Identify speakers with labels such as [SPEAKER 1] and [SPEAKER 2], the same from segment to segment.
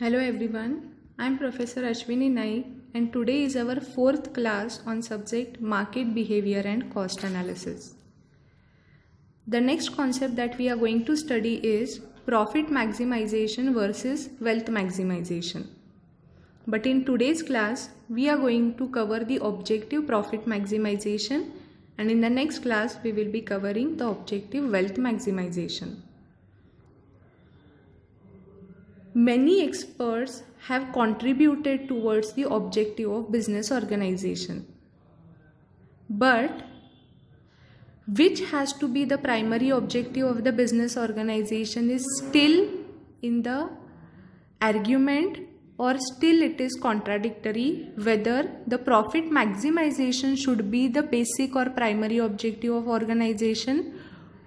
[SPEAKER 1] Hello everyone, I am Professor Ashwini Nai and today is our fourth class on subject market behavior and cost analysis. The next concept that we are going to study is profit maximization versus wealth maximization. But in today's class, we are going to cover the objective profit maximization and in the next class, we will be covering the objective wealth maximization. Many experts have contributed towards the objective of business organization. But which has to be the primary objective of the business organization is still in the argument or still it is contradictory whether the profit maximization should be the basic or primary objective of organization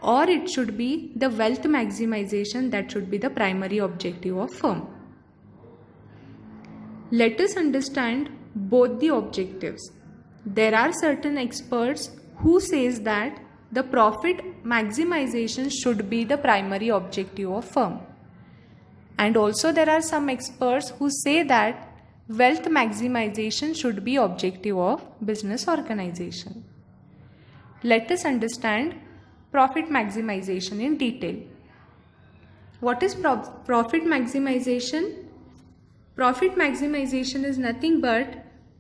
[SPEAKER 1] or it should be the wealth maximization that should be the primary objective of firm. Let us understand both the objectives. There are certain experts who says that the profit maximization should be the primary objective of firm. And also there are some experts who say that wealth maximization should be objective of business organization. Let us understand profit maximization in detail. What is pro profit maximization? Profit maximization is nothing but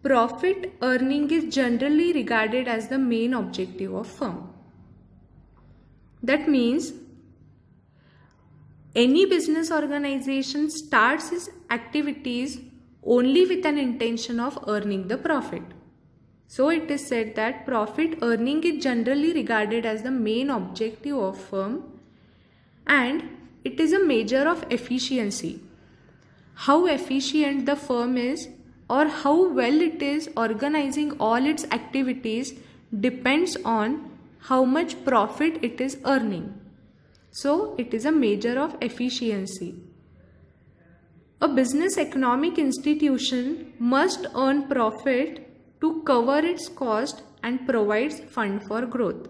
[SPEAKER 1] profit earning is generally regarded as the main objective of firm. That means any business organization starts its activities only with an intention of earning the profit. So it is said that profit earning is generally regarded as the main objective of firm and it is a measure of efficiency. How efficient the firm is or how well it is organizing all its activities depends on how much profit it is earning. So it is a measure of efficiency. A business economic institution must earn profit to cover its cost and provides fund for growth.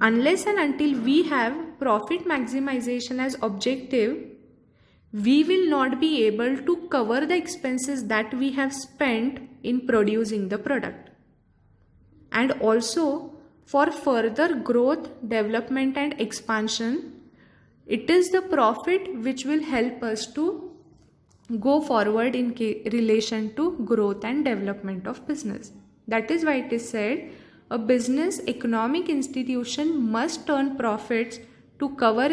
[SPEAKER 1] Unless and until we have profit maximization as objective, we will not be able to cover the expenses that we have spent in producing the product. And also for further growth, development and expansion, it is the profit which will help us to go forward in relation to growth and development of business. That is why it is said a business economic institution must turn profits to cover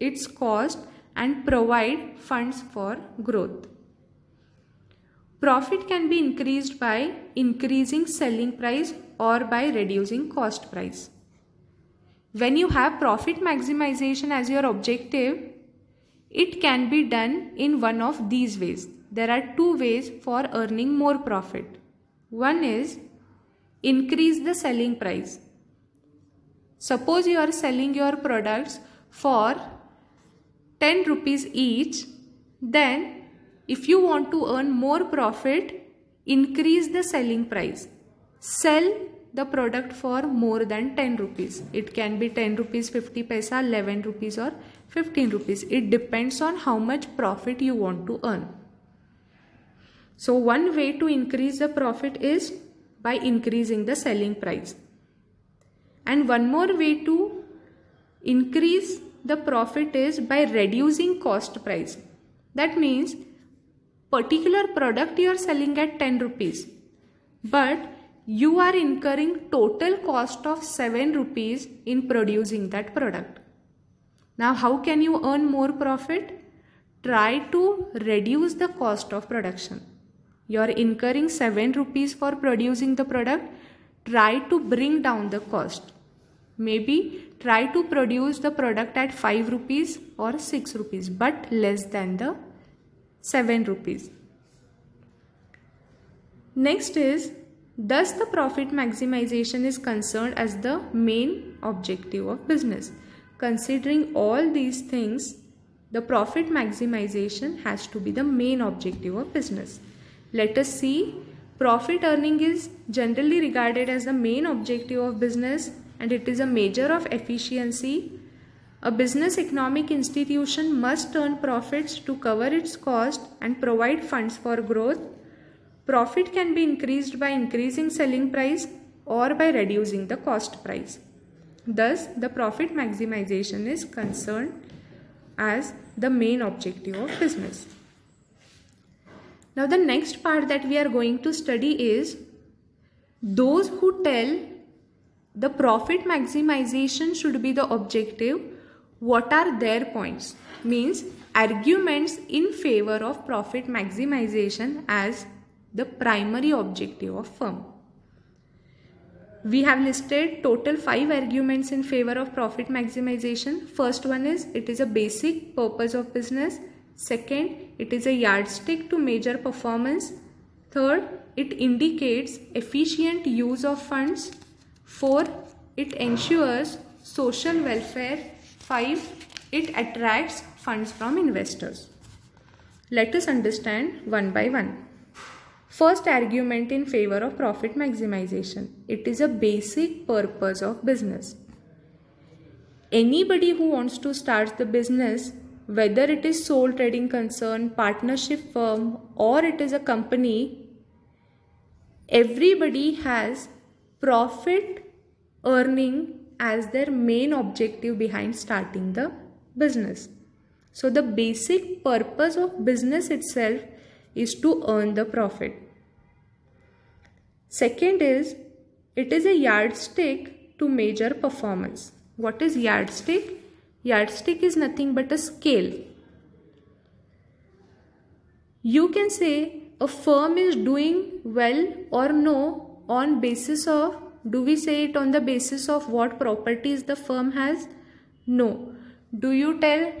[SPEAKER 1] its cost and provide funds for growth. Profit can be increased by increasing selling price or by reducing cost price. When you have profit maximization as your objective, it can be done in one of these ways. There are two ways for earning more profit. One is increase the selling price. Suppose you are selling your products for 10 rupees each, then if you want to earn more profit, increase the selling price. Sell the product for more than 10 rupees. It can be 10 rupees 50 paisa, 11 rupees or 15 rupees. It depends on how much profit you want to earn. So one way to increase the profit is by increasing the selling price. And one more way to increase the profit is by reducing cost price. That means particular product you are selling at 10 rupees but you are incurring total cost of 7 rupees in producing that product. Now how can you earn more profit? Try to reduce the cost of production. You are incurring 7 rupees for producing the product. Try to bring down the cost. Maybe try to produce the product at 5 rupees or 6 rupees but less than the 7 rupees. Next is Thus, the profit maximization is concerned as the main objective of business. Considering all these things, the profit maximization has to be the main objective of business. Let us see. Profit earning is generally regarded as the main objective of business and it is a measure of efficiency. A business economic institution must earn profits to cover its cost and provide funds for growth Profit can be increased by increasing selling price or by reducing the cost price. Thus, the profit maximization is concerned as the main objective of business. Now, the next part that we are going to study is those who tell the profit maximization should be the objective, what are their points? Means arguments in favor of profit maximization as the primary objective of firm. We have listed total 5 arguments in favor of profit maximization. First one is it is a basic purpose of business. Second, it is a yardstick to measure performance. Third, it indicates efficient use of funds. Four, it ensures social welfare. Five, it attracts funds from investors. Let us understand one by one. First argument in favor of profit maximization. It is a basic purpose of business. Anybody who wants to start the business, whether it is sole trading concern, partnership firm or it is a company, everybody has profit earning as their main objective behind starting the business. So the basic purpose of business itself is to earn the profit. Second is it is a yardstick to measure performance. What is yardstick? Yardstick is nothing but a scale. You can say a firm is doing well or no on basis of do we say it on the basis of what properties the firm has? No. Do you tell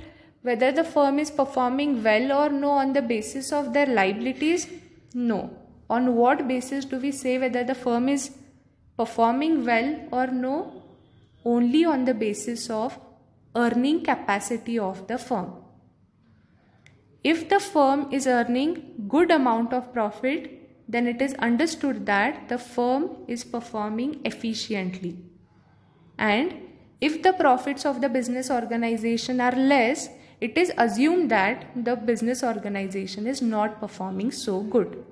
[SPEAKER 1] whether the firm is performing well or no on the basis of their liabilities? No on what basis do we say whether the firm is performing well or no? Only on the basis of earning capacity of the firm. If the firm is earning good amount of profit, then it is understood that the firm is performing efficiently. And if the profits of the business organization are less, it is assumed that the business organization is not performing so good.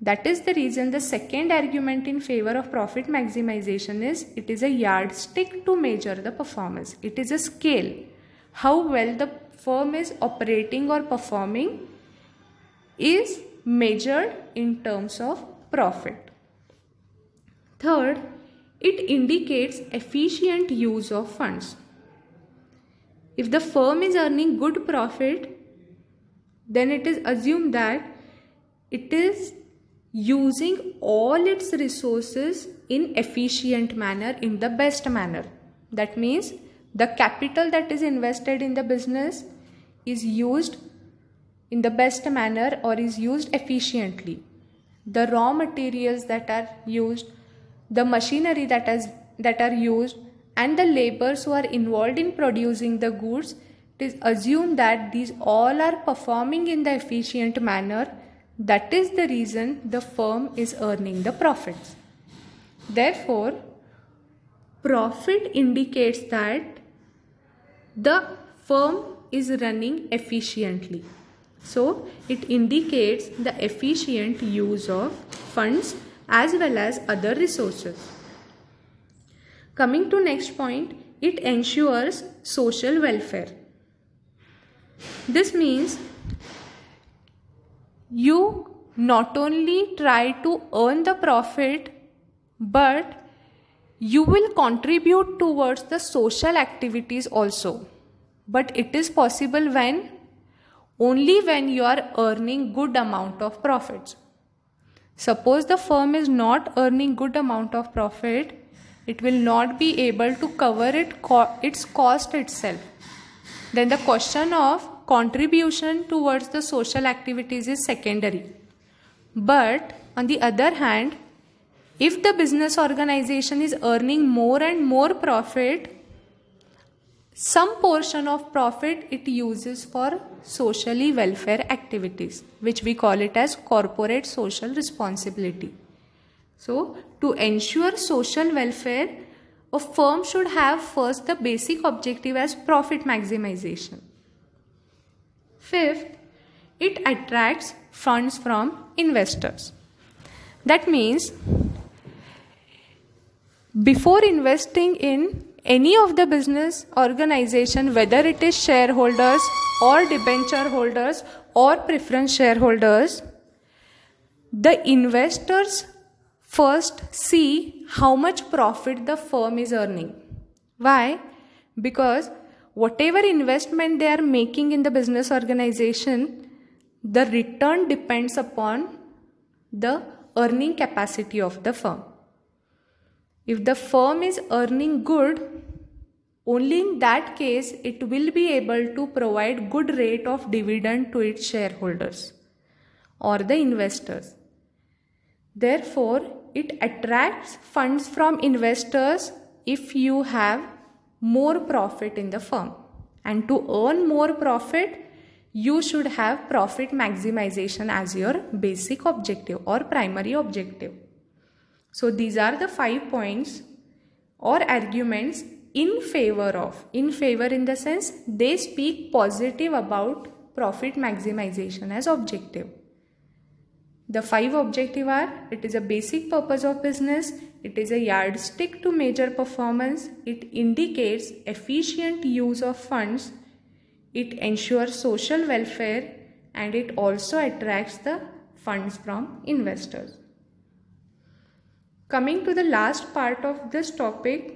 [SPEAKER 1] That is the reason the second argument in favor of profit maximization is it is a yardstick to measure the performance. It is a scale. How well the firm is operating or performing is measured in terms of profit. Third, it indicates efficient use of funds. If the firm is earning good profit, then it is assumed that it is using all its resources in efficient manner in the best manner that means the capital that is invested in the business is used in the best manner or is used efficiently the raw materials that are used the machinery that is that are used and the labors who are involved in producing the goods it is assumed that these all are performing in the efficient manner that is the reason the firm is earning the profits. Therefore, profit indicates that the firm is running efficiently. So, it indicates the efficient use of funds as well as other resources. Coming to next point, it ensures social welfare. This means you not only try to earn the profit but you will contribute towards the social activities also but it is possible when only when you are earning good amount of profits suppose the firm is not earning good amount of profit it will not be able to cover it co- its cost itself then the question of contribution towards the social activities is secondary. But on the other hand, if the business organization is earning more and more profit, some portion of profit it uses for socially welfare activities, which we call it as corporate social responsibility. So, to ensure social welfare, a firm should have first the basic objective as profit maximization. Fifth, it attracts funds from investors. That means before investing in any of the business organization, whether it is shareholders or debenture holders or preference shareholders, the investors first see how much profit the firm is earning. Why? Because whatever investment they are making in the business organization, the return depends upon the earning capacity of the firm. If the firm is earning good, only in that case it will be able to provide good rate of dividend to its shareholders or the investors. Therefore, it attracts funds from investors if you have more profit in the firm. And to earn more profit, you should have profit maximization as your basic objective or primary objective. So, these are the five points or arguments in favor of. In favor, in the sense they speak positive about profit maximization as objective. The five objective are it is a basic purpose of business, it is a yardstick to measure performance. It indicates efficient use of funds. It ensures social welfare and it also attracts the funds from investors. Coming to the last part of this topic,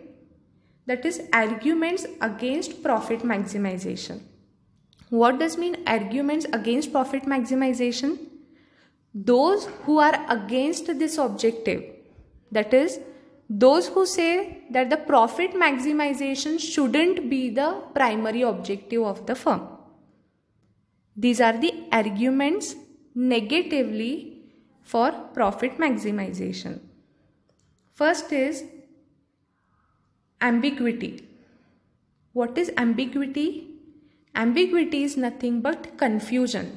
[SPEAKER 1] that is arguments against profit maximization. What does mean arguments against profit maximization? Those who are against this objective that is, those who say that the profit maximization shouldn't be the primary objective of the firm. These are the arguments negatively for profit maximization. First is ambiguity. What is ambiguity? Ambiguity is nothing but confusion.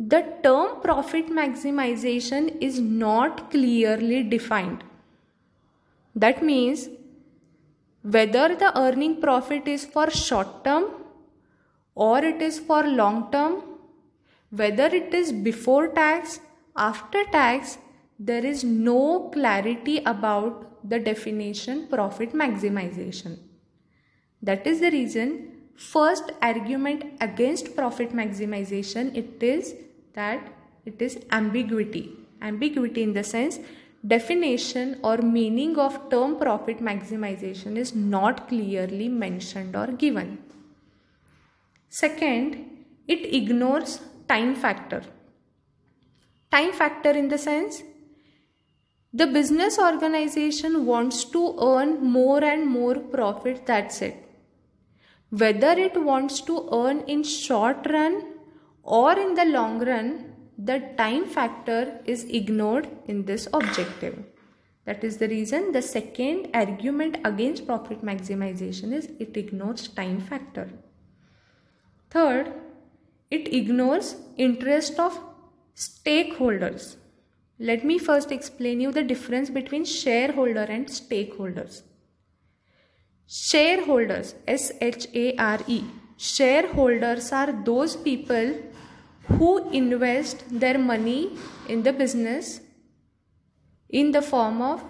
[SPEAKER 1] The term profit maximization is not clearly defined. That means whether the earning profit is for short term or it is for long term, whether it is before tax, after tax, there is no clarity about the definition profit maximization. That is the reason first argument against profit maximization it is that it is ambiguity. Ambiguity in the sense definition or meaning of term profit maximization is not clearly mentioned or given. Second, it ignores time factor. Time factor in the sense the business organization wants to earn more and more profit, that's it. Whether it wants to earn in short run or in the long run the time factor is ignored in this objective. That is the reason the second argument against profit maximization is it ignores time factor. Third, it ignores interest of stakeholders. Let me first explain you the difference between shareholder and stakeholders. Shareholders, S H A R E. Shareholders are those people who invest their money in the business in the form of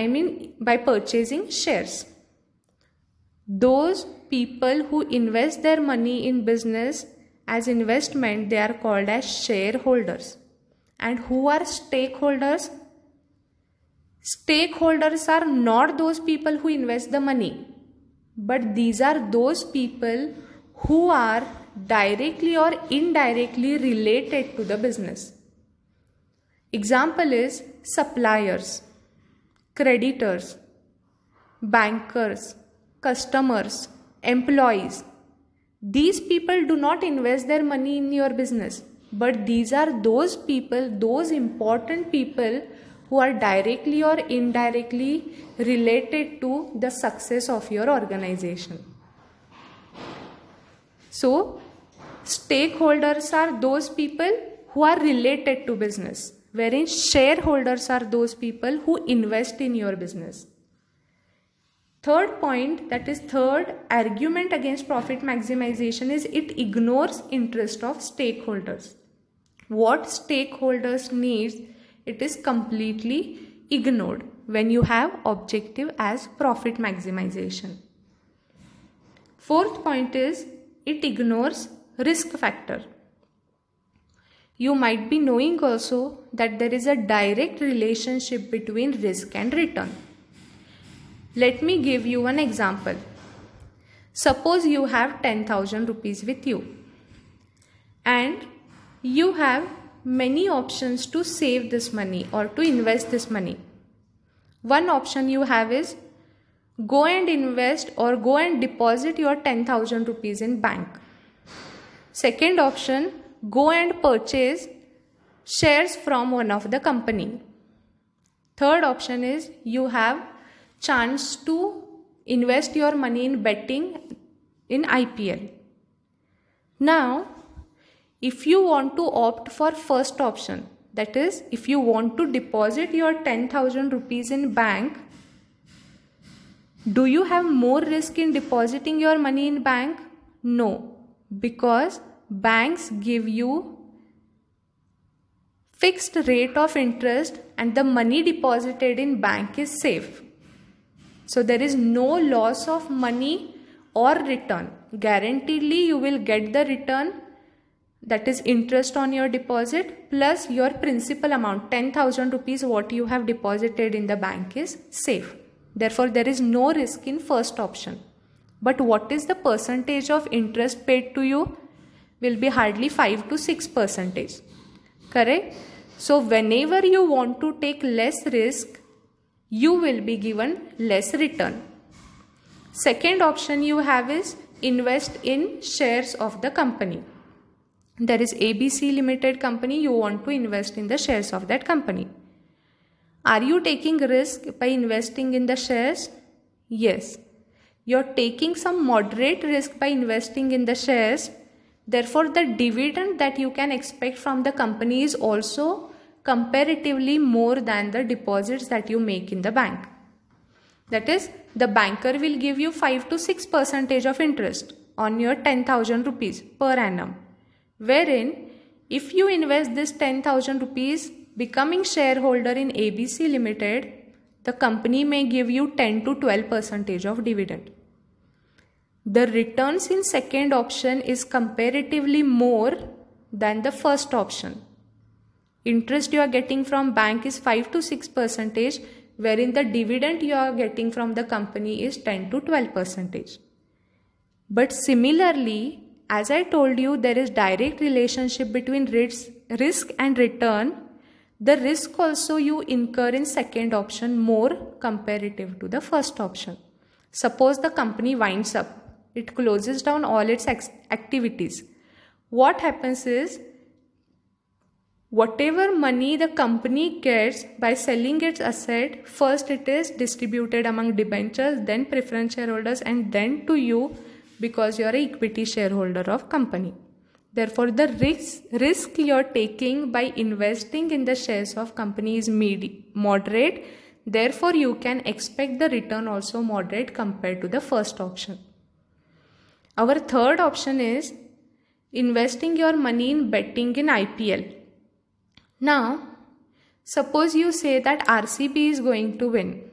[SPEAKER 1] i mean by purchasing shares those people who invest their money in business as investment they are called as shareholders and who are stakeholders stakeholders are not those people who invest the money but these are those people who are directly or indirectly related to the business. Example is suppliers, creditors, bankers, customers, employees. These people do not invest their money in your business, but these are those people, those important people who are directly or indirectly related to the success of your organization. So, stakeholders are those people who are related to business wherein shareholders are those people who invest in your business third point that is third argument against profit maximization is it ignores interest of stakeholders what stakeholders needs it is completely ignored when you have objective as profit maximization fourth point is it ignores risk factor. You might be knowing also that there is a direct relationship between risk and return. Let me give you an example. Suppose you have 10,000 rupees with you and you have many options to save this money or to invest this money. One option you have is go and invest or go and deposit your 10,000 rupees in bank. Second option, go and purchase shares from one of the company. Third option is you have chance to invest your money in betting in IPL. Now, if you want to opt for first option, that is if you want to deposit your 10000 rupees in bank, do you have more risk in depositing your money in bank? No, because banks give you fixed rate of interest and the money deposited in bank is safe. So there is no loss of money or return. Guaranteedly you will get the return that is interest on your deposit plus your principal amount 10,000 rupees what you have deposited in the bank is safe. Therefore there is no risk in first option but what is the percentage of interest paid to you will be hardly 5 to 6 percentage correct so whenever you want to take less risk you will be given less return second option you have is invest in shares of the company there is abc limited company you want to invest in the shares of that company are you taking risk by investing in the shares yes you're taking some moderate risk by investing in the shares. Therefore, the dividend that you can expect from the company is also comparatively more than the deposits that you make in the bank. That is, the banker will give you 5 to 6 percentage of interest on your 10,000 rupees per annum. Wherein, if you invest this 10,000 rupees becoming shareholder in ABC Limited, the company may give you 10 to 12 percentage of dividend. The returns in second option is comparatively more than the first option. Interest you are getting from bank is 5 to 6 percentage wherein the dividend you are getting from the company is 10 to 12 percentage. But similarly, as I told you, there is direct relationship between risk and return the risk also you incur in second option more comparative to the first option suppose the company winds up it closes down all its activities what happens is whatever money the company gets by selling its asset first it is distributed among debentures then preference shareholders and then to you because you are an equity shareholder of company Therefore, the risk, risk you're taking by investing in the shares of company is moderate. Therefore, you can expect the return also moderate compared to the first option. Our third option is investing your money in betting in IPL. Now, suppose you say that RCB is going to win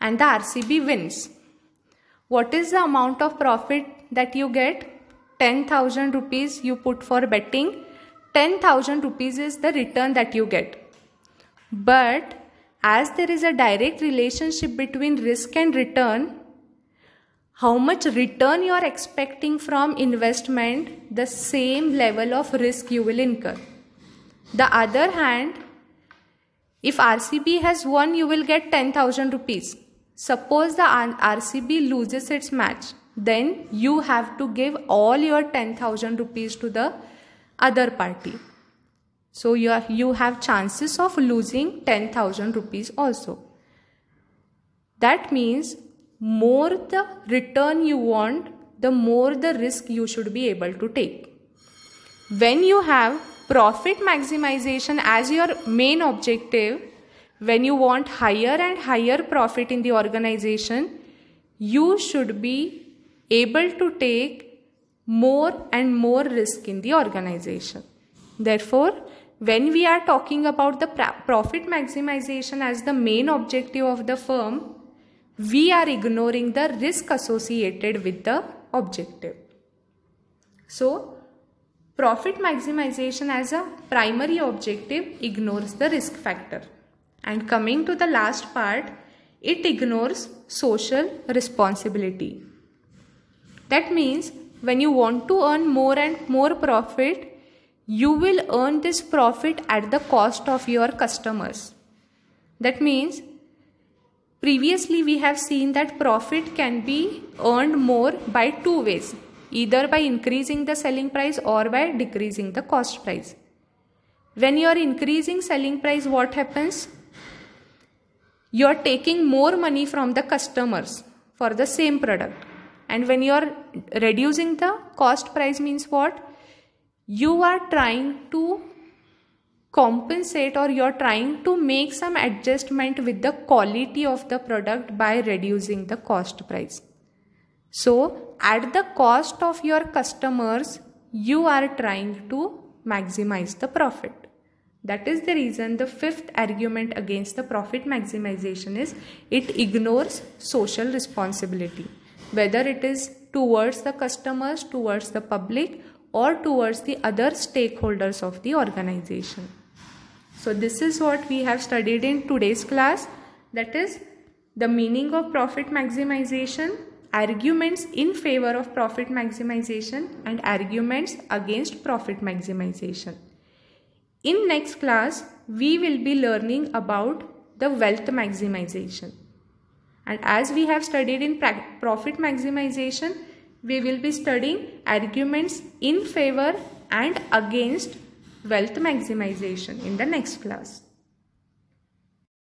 [SPEAKER 1] and the RCB wins. What is the amount of profit that you get? 10,000 rupees you put for betting, 10,000 rupees is the return that you get. But as there is a direct relationship between risk and return, how much return you are expecting from investment, the same level of risk you will incur. The other hand, if RCB has won, you will get 10,000 rupees. Suppose the RCB loses its match then you have to give all your 10000 rupees to the other party so you have, you have chances of losing 10000 rupees also that means more the return you want the more the risk you should be able to take when you have profit maximization as your main objective when you want higher and higher profit in the organization you should be able to take more and more risk in the organization. Therefore, when we are talking about the profit maximization as the main objective of the firm, we are ignoring the risk associated with the objective. So, profit maximization as a primary objective ignores the risk factor. And coming to the last part, it ignores social responsibility. That means when you want to earn more and more profit, you will earn this profit at the cost of your customers. That means previously we have seen that profit can be earned more by two ways either by increasing the selling price or by decreasing the cost price. When you are increasing selling price what happens? You are taking more money from the customers for the same product and when you are reducing the cost price means what you are trying to compensate or you're trying to make some adjustment with the quality of the product by reducing the cost price so at the cost of your customers you are trying to maximize the profit that is the reason the fifth argument against the profit maximization is it ignores social responsibility whether it is towards the customers, towards the public, or towards the other stakeholders of the organization. So, this is what we have studied in today's class that is, the meaning of profit maximization, arguments in favor of profit maximization, and arguments against profit maximization. In next class, we will be learning about the wealth maximization. And as we have studied in profit maximization, we will be studying arguments in favor and against wealth maximization in the next class.